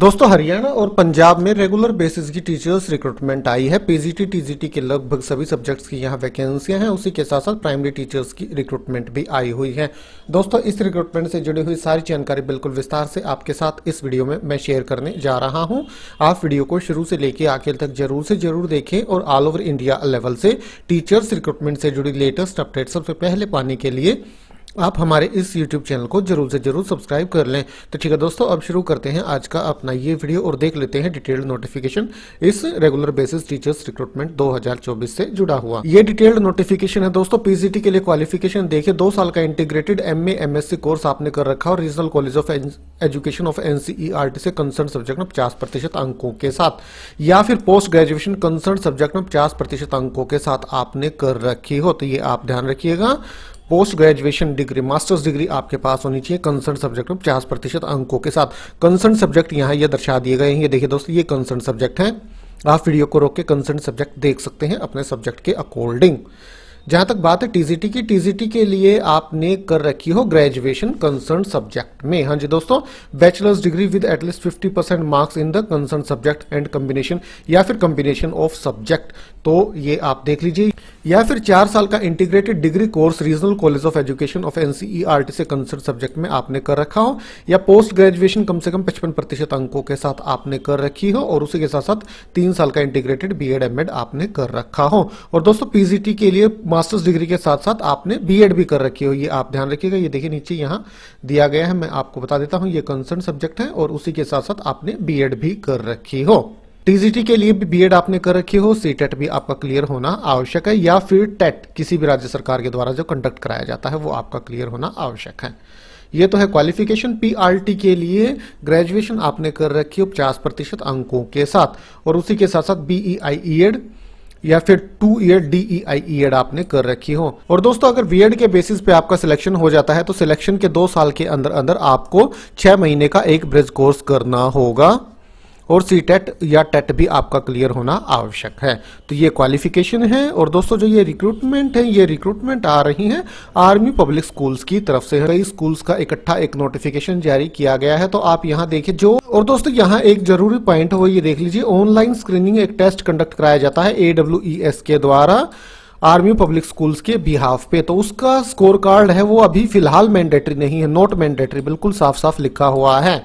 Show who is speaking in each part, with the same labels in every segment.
Speaker 1: दोस्तों हरियाणा और पंजाब में रेगुलर बेसिस की टीचर्स रिक्रूटमेंट आई है पीजीटी टीजीटी के लगभग सभी सब्जेक्ट्स की यहाँ वैकेंसियां हैं उसी के साथ साथ प्राइमरी टीचर्स की रिक्रूटमेंट भी आई हुई है दोस्तों इस रिक्रूटमेंट से जुड़ी हुई सारी जानकारी बिल्कुल विस्तार से आपके साथ इस वीडियो में मैं शेयर करने जा रहा हूँ आप वीडियो को शुरू से लेकर आखिर तक जरूर से जरूर देखें और ऑल ओवर इंडिया लेवल से टीचर्स रिक्रूटमेंट से जुड़ी लेटेस्ट अपडेट सबसे पहले पाने के लिए आप हमारे इस यूट्यूब चैनल को जरूर से जरूर सब्सक्राइब कर लें तो ठीक है दोस्तों अब शुरू करते हैं आज का अपना ये वीडियो और देख लेते हैं डिटेल्ड नोटिफिकेशन इस रेगुलर बेसिस टीचर्स रिक्रूटमेंट 2024 से जुड़ा हुआ ये डिटेल्ड नोटिफिकेशन है दोस्तों पीजीटी के लिए क्वालिफिकेशन देखिए दो साल का इंटीग्रेटेड एम एमएससी कोर्स आपने कर रखा और regional college of education of NCERT से कंसर्न सब्जेक्ट में पचास प्रतिशत अंकों के साथ या फिर पोस्ट ग्रेजुएशन कंसर्न सब्जेक्ट में पचास प्रतिशत अंकों के साथ आपने कर रखी हो तो ये आप ध्यान रखिएगा post graduation degree masters degree आपके पास होनी चाहिए कंसर्न सब्जेक्ट में पचास प्रतिशत अंकों के साथ कंसर्न सब्जेक्ट यहाँ ये दर्शा दिए गए हैं ये देखिए दोस्तों ये कंसर्न सब्जेक्ट हैं आप वीडियो को रोक के कंसर्न सब्जेक्ट देख सकते हैं अपने सब्जेक्ट के अकॉर्डिंग जहां तक बात है टीजीटी की टीजीटी के लिए आपने कर रखी हो ग्रेजुएशन कंसर्न सब्जेक्ट में हाँ जी दोस्तों bachelors degree with at least fifty percent marks in the concern subject and combination या फिर कम्बिनेशन ऑफ सब्जेक्ट तो ये आप देख लीजिए या फिर चार साल का integrated degree course regional college of education of NCERT से कंसर्न सब्जेक्ट में आपने कर रखा हो या पोस्ट ग्रेजुएशन कम से कम पचपन प्रतिशत अंकों के साथ आपने कर रखी हो और उसी के साथ साथ तीन साल का इंटीग्रेटेड बी एड आपने कर रखा हो और दोस्तों पीजीटी के लिए मास्टर्स डिग्री के साथ साथ आपने बीएड भी कर रखी हो ये आप ध्यान रखिएगा ये देखिए नीचे यहाँ दिया गया है मैं आपको बता देता हूँ ये कंसर्न सब्जेक्ट है और उसी के साथ साथ आपने बीएड भी कर रखी हो टीजीटी के लिए भी बीएड आपने कर रखी हो सी टेट e भी आपका क्लियर होना आवश्यक है या फिर टेट e किसी भी राज्य सरकार के द्वारा जो कंडक्ट कराया जाता है वो आपका क्लियर होना आवश्यक है ये तो है क्वालिफिकेशन पीआरटी के लिए ग्रेजुएशन आपने कर रखी हो पचास प्रतिशत अंकों के साथ और उसी के साथ साथ बीई आई ई एड या फिर two year D E I year आपने कर रखी हो और दोस्तों अगर बी के बेसिस पे आपका सिलेक्शन हो जाता है तो सिलेक्शन के दो साल के अंदर अंदर आपको छह महीने का एक ब्रिज कोर्स करना होगा और सी टेट e या टेट e भी आपका क्लियर होना आवश्यक है तो ये क्वालिफिकेशन है और दोस्तों जो ये रिक्रूटमेंट है ये रिक्रूटमेंट आ रही है आर्मी पब्लिक स्कूल्स की तरफ से कई स्कूल्स का इकट्ठा एक नोटिफिकेशन जारी किया गया है तो आप यहाँ देखिए जो और दोस्तों यहाँ एक जरूरी पॉइंट हो ये देख लीजिए ऑनलाइन स्क्रीनिंग एक टेस्ट कंडक्ट कराया जाता है एडब्ल्यू e के द्वारा आर्मी पब्लिक स्कूल्स के बिहाफ पे तो उसका स्कोर कार्ड है वो अभी फिलहाल मैंडेटरी नहीं है नॉट मैंडेटरी बिल्कुल साफ साफ लिखा हुआ है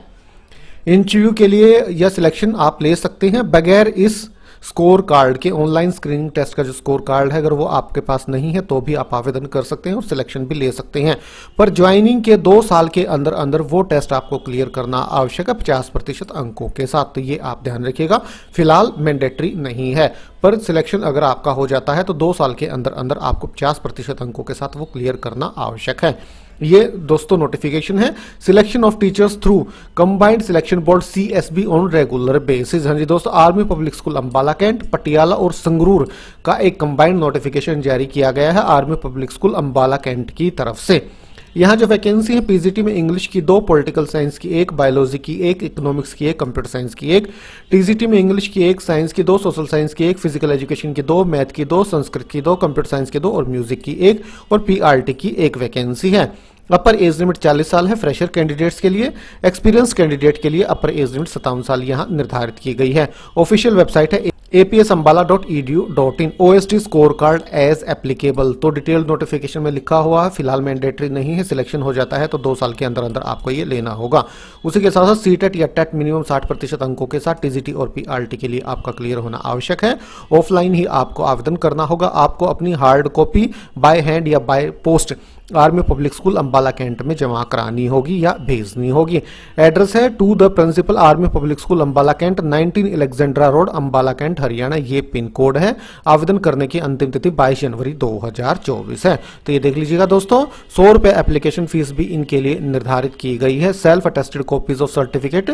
Speaker 1: इंटरव्यू के लिए यह सिलेक्शन आप ले सकते हैं बगैर इस स्कोर कार्ड के ऑनलाइन स्क्रीनिंग टेस्ट का जो स्कोर कार्ड है अगर वो आपके पास नहीं है तो भी आप आवेदन कर सकते हैं और सिलेक्शन भी ले सकते हैं पर ज्वाइनिंग के दो साल के अंदर अंदर वो टेस्ट आपको क्लियर करना आवश्यक है पचास प्रतिशत अंकों के साथ तो ये आप ध्यान रखिएगा फिलहाल मैंडेटरी नहीं है पर सिलेक्शन अगर आपका हो जाता है तो दो साल के अंदर अंदर आपको पचास प्रतिशत अंकों के साथ वो क्लियर करना आवश्यक है ये दोस्तों नोटिफिकेशन है selection of teachers through combined selection board C S B on regular basis हाँ जी दोस्तों army public school Ambala Cantt Patiala और संगरूर का एक कंबाइंड नोटिफिकेशन जारी किया गया है army public school Ambala Cantt की तरफ से यहाँ जो वैकेंसी है पीजीटी में इंग्लिश की दो पॉलिटिकल साइंस की एक बायोलॉजी की एक इकोनॉमिक्स की एक कंप्यूटर साइंस की एक टीजीटी में इंग्लिश की एक साइंस की दो सोशल साइंस की एक फिजिकल एजुकेशन की दो मैथ की दो संस्कृत की दो कंप्यूटर साइंस की दो और म्यूजिक की एक और पी की एक वैकेंसी है अपर एज लिमिट 40 साल है फ्रेशर कैंडिडेट्स के लिए एक्सपीरियंस कैंडिडेट के लिए अपर एज लिमिट सत्तावन साल यहां निर्धारित की गई है ऑफिशियल वेबसाइट है apsambala.edu.in OST score card as applicable तो डिटेल नोटिफिकेशन में लिखा हुआ है फिलहाल मैंडेटरी नहीं है सिलेक्शन हो जाता है तो दो साल के अंदर अंदर आपको ये लेना होगा उसी के साथ साथ सी टेट e या टेट मिनिमम 60 प्रतिशत अंकों के साथ टीजीटी और पीआरटी के लिए आपका क्लियर होना आवश्यक है ऑफलाइन ही आपको आवेदन करना होगा आपको अपनी हार्ड कॉपी बाय हैंड या by post army public school Ambala Cantt में जमा करानी होगी या भेजनी होगी एड्रेस है to the principal army public school Ambala Cantt 19 Alexandra road Ambala Cantt Haryana ये पिन कोड है आवेदन करने की अंतिम तिथि 22 जनवरी 2024 है तो ये देख लीजिएगा दोस्तों सौ रुपये एप्लीकेशन फीस भी इनके लिए निर्धारित की गई है self attested copies of certificate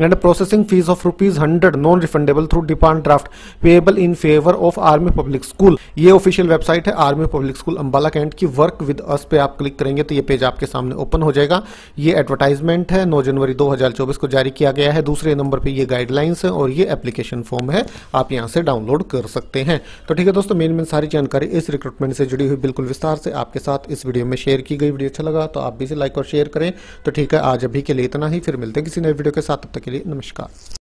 Speaker 1: and processing fees of rupees hundred non refundable through demand draft payable in favour of army public school ये ऑफिशियल वेबसाइट है army public school Ambala cantt की वर्क विद अस पे आप click करेंगे तो ये page आपके सामने ओपन हो जाएगा ये एडवर्टाइजमेंट है 9 जनवरी 2024 को जारी किया गया है दूसरे नंबर पे ये गाइडलाइंस है और ये एप्लीकेशन फॉर्म है आप यहाँ से डाउनलोड कर सकते हैं तो ठीक है दोस्तों मेन मेन सारी जानकारी इस रिक्रूटमेंट से जुड़ी हुई बिल्कुल विस्तार से आपके साथ इस वीडियो में शेयर की गई वीडियो अच्छा लगा तो आप भी इसे लाइक और शेयर करें तो ठीक है आज अभी के लिए इतना ही फिर मिलते हैं किसी नए वीडियो के साथ तब तक के लिए नमस्कार